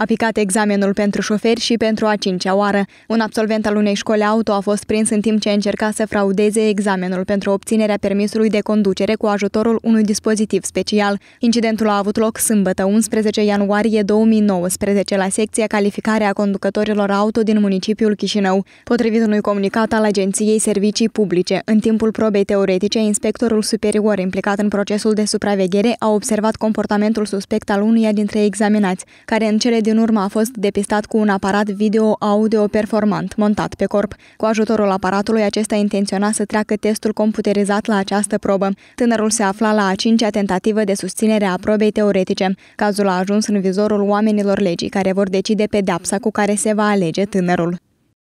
a picat examenul pentru șoferi și pentru a cincea oară. Un absolvent al unei școli auto a fost prins în timp ce încerca să fraudeze examenul pentru obținerea permisului de conducere cu ajutorul unui dispozitiv special. Incidentul a avut loc sâmbătă, 11 ianuarie 2019, la secția calificare a conducătorilor auto din municipiul Chișinău. Potrivit unui comunicat al Agenției Servicii Publice, în timpul probei teoretice, inspectorul superior implicat în procesul de supraveghere a observat comportamentul suspect al unuia dintre examinați, care în cele din din urmă a fost depistat cu un aparat video-audio performant montat pe corp. Cu ajutorul aparatului, acesta intenționa să treacă testul computerizat la această probă. Tânărul se afla la a cincea tentativă de susținere a probei teoretice. Cazul a ajuns în vizorul oamenilor legii, care vor decide pedapsa cu care se va alege tânărul.